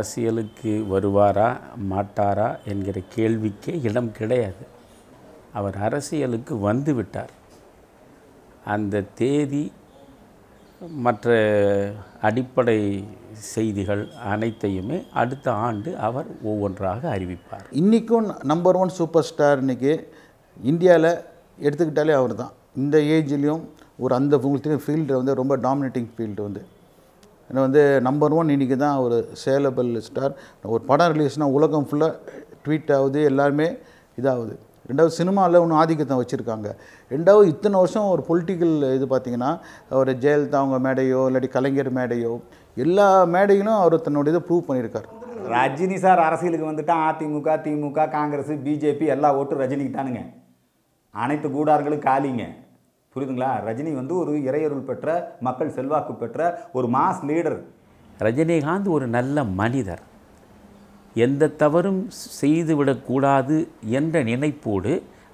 அரசியலுக்கு வருவாரா மாட்டாரா என்கிற கேள்விக்கே இடம் கிடையாது அவர் அரசியலுக்கு வந்து விட்டார் அந்த தேதி மற்ற அடிப்படை செய்திகள் அனைத்தையுமே அடுத்த ஆண்டு அவர் ஒவ்வொன்றாக அறிவிப்பார் இன்றைக்கும் நம்பர் ஒன் சூப்பர் ஸ்டார் இன்றைக்கி இந்தியாவில் எடுத்துக்கிட்டாலே அவர் தான் இந்த ஏஜ்லேயும் ஒரு அந்த உங்களுக்கு ஃபீல்டு வந்து ரொம்ப டாமினேட்டிங் ஃபீல்டு வந்து ஏன்னா வந்து நம்பர் ஒன் இன்றைக்கி தான் ஒரு சேலபிள் ஸ்டார் ஒரு படம் ரிலீஸ்னால் உலகம் ஃபுல்லாக ட்வீட் ஆகுது எல்லாருமே இதாகுது ரெண்டாவது சினிமாவில் ஒன்று ஆதிக்கத்தை வச்சுருக்காங்க ரெண்டாவது இத்தனை வருஷம் ஒரு பொலிட்டிக்கல் இது பார்த்திங்கன்னா ஒரு ஜெயலலிதா அவங்க மேடையோ இல்லாட்டி கலைஞர் மேடையோ எல்லா மேடையிலும் அவர் தன்னுடைய இதை ப்ரூவ் பண்ணியிருக்கார் ரஜினி சார் அரசியலுக்கு வந்துட்டால் அதிமுக திமுக காங்கிரஸ் பிஜேபி எல்லா ஓட்டும் ரஜினிக்கு தானுங்க அனைத்து கூடார்களும் காலிங்க புரியுதுங்களா ரஜினி வந்து ஒரு இறையருள் பெற்ற மக்கள் செல்வாக்கு பெற்ற ஒரு மாஸ் லீடர் ரஜினிகாந்த் ஒரு நல்ல மனிதர் எந்த தவறும் செய்துவிடக்கூடாது என்ற நினைப்போடு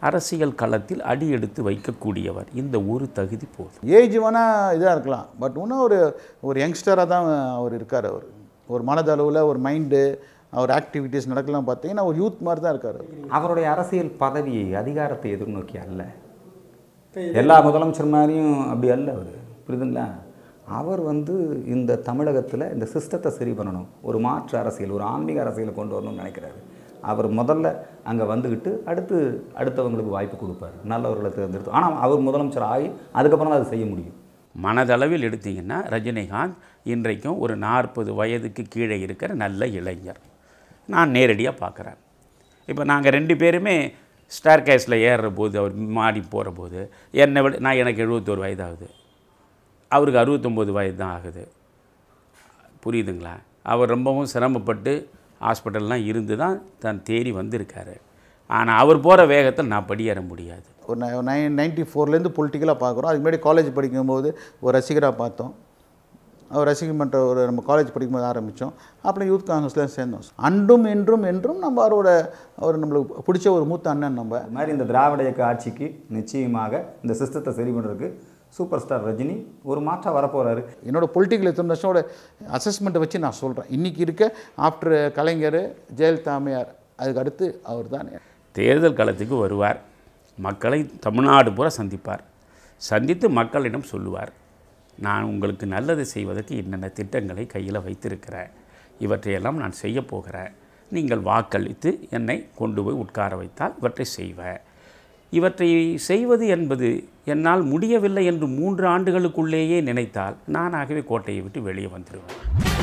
அரசியல் களத்தில் அடி எடுத்து வைக்கக்கூடியவர் இந்த ஒரு தகுதி போதும் ஏஜ் வேணால் இதாக இருக்கலாம் பட் இன்னும் ஒரு ஒரு யங்ஸ்டராக தான் அவர் இருக்கார் அவர் ஒரு மனதளவில் ஒரு மைண்டு அவர் ஆக்டிவிட்டீஸ் நடக்கலாம் பார்த்தீங்கன்னா ஒரு யூத் மாதிரி தான் இருக்கார் அவருடைய அரசியல் பதவியை அதிகாரத்தை எதிர்நோக்கி அல்ல எல்லா முதலமைச்சர் மாதிரியும் அப்படி அல்ல அவர் புரியுதுங்களா அவர் வந்து இந்த தமிழகத்தில் இந்த சிஸ்டத்தை சரி பண்ணணும் ஒரு மாற்று அரசியல் ஒரு ஆன்மீக அரசியலை கொண்டு வரணும்னு நினைக்கிறாரு அவர் முதல்ல அங்கே வந்துக்கிட்டு அடுத்து அடுத்தவங்களுக்கு வாய்ப்பு கொடுப்பார் நல்லவர்களை தேர்ந்தெடுத்து ஆனால் அவர் முதலமைச்சர் ஆகி அதுக்கப்புறம் தான் அது செய்ய முடியும் மனதளவில் எடுத்திங்கன்னா ரஜினிகாந்த் இன்றைக்கும் ஒரு நாற்பது வயதுக்கு கீழே இருக்கிற நல்ல இளைஞர் நான் நேரடியாக பார்க்குறேன் இப்போ நாங்கள் ரெண்டு பேருமே ஸ்டார் கேஸில் ஏறுற போது அவர் மாடி போகிற போது என்னை விட நான் எனக்கு எழுபத்தோரு வயது ஆகுது அவருக்கு அறுபத்தொம்போது வயது தான் ஆகுது புரியுதுங்களா அவர் ரொம்பவும் சிரமப்பட்டு ஹாஸ்பிட்டல்லாம் இருந்து தான் தான் தேடி வந்திருக்காரு ஆனால் அவர் போகிற வேகத்தில் நான் படியேற முடியாது ஒரு நைன் நைன்டி ஃபோர்லேருந்து பொலிட்டிக்கலாக பார்க்குறோம் அதுக்கு முன்னாடி காலேஜ் படிக்கும்போது ஒரு ரசிகராக பார்த்தோம் பண்ணுற ஒரு நம்ம காலேஜ் படிக்கும்போது ஆரம்பித்தோம் அப்புறம் யூத் காங்கிரஸ்லாம் சேர்ந்தோம் அன்றும் என்றும் என்றும் நம்ம அவரோட அவர் நம்மளுக்கு பிடிச்ச ஒரு மூத்த அண்ணன் நம்ம இந்த மாதிரி இந்த திராவிட இயக்க ஆட்சிக்கு நிச்சயமாக இந்த சிஸ்டத்தை சரி பண்ணுறதுக்கு சூப்பர் ஸ்டார் ரஜினி ஒரு மாற்றம் வரப்போகிறாரு என்னோடய பொலிட்டிக்கல் எத்தனோட அசஸ்மெண்ட்டை வச்சு நான் சொல்கிறேன் இன்றைக்கி இருக்க ஆஃப்டர் கலைஞர் ஜெயலலிதா அம்மையார் அதுக்கு அடுத்து அவர் தான் தேர்தல் காலத்துக்கு வருவார் மக்களை தமிழ்நாடு பூரா சந்திப்பார் சந்தித்து மக்களிடம் சொல்லுவார் நான் உங்களுக்கு நல்லது செய்வதற்கு என்னென்ன திட்டங்களை கையில் வைத்திருக்கிறேன் இவற்றையெல்லாம் நான் செய்ய போகிறேன் நீங்கள் வாக்களித்து என்னை கொண்டு போய் உட்கார வைத்தால் இவற்றை செய்வேன் இவற்றை செய்வது என்பது என்னால் முடியவில்லை என்று மூன்று ஆண்டுகளுக்குள்ளேயே நினைத்தால் நானாகவே கோட்டையை விட்டு வெளியே வந்துடுவேன்